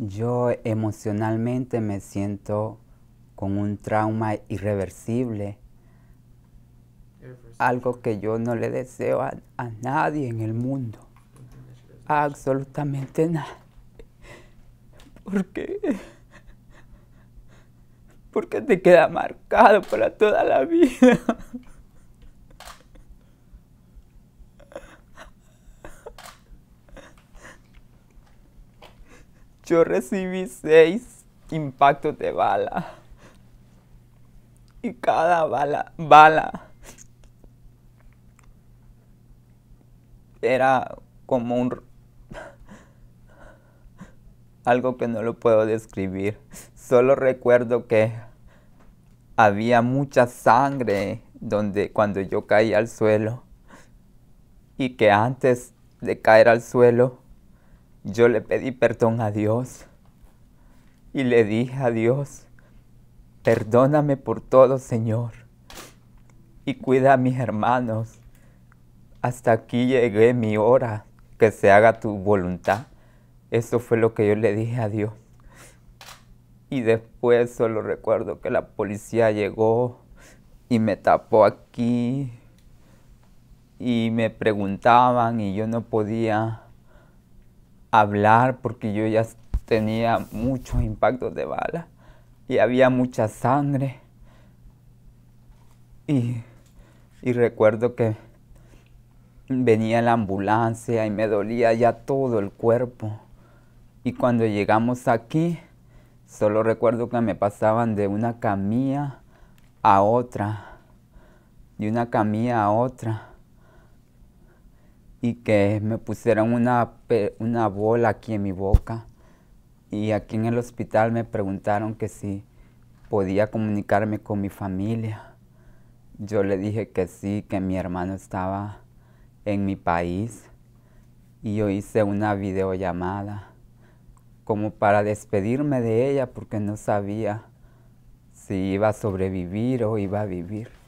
Yo emocionalmente me siento con un trauma irreversible, algo que yo no le deseo a, nadie en el mundo, absolutamente nada. ¿Por qué? Porque te queda marcado para toda la vida. Yo recibí seis impactos de bala. Y cada bala, bala era como un algo que no lo puedo describir. Solo recuerdo que había mucha sangre donde cuando yo caí al suelo y que antes de caer al suelo yo le pedí perdón a Dios y le dije a Dios, perdóname por todo, Señor, y cuida a mis hermanos. Hasta aquí llegué mi hora, que se haga tu voluntad. Eso fue lo que yo le dije a Dios. Y después solo recuerdo que la policía llegó y me tapó aquí y me preguntaban y yo no podía hablar porque yo ya tenía muchos impactos de bala y había mucha sangre. Y, y recuerdo que venía la ambulancia y me dolía ya todo el cuerpo. Y cuando llegamos aquí, solo recuerdo que me pasaban de una camilla a otra, de una camilla a otra y que me pusieron una, una bola aquí en mi boca. Y aquí en el hospital me preguntaron que si podía comunicarme con mi familia. Yo le dije que sí, que mi hermano estaba en mi país y yo hice una videollamada como para despedirme de ella porque no sabía si iba a sobrevivir o iba a vivir.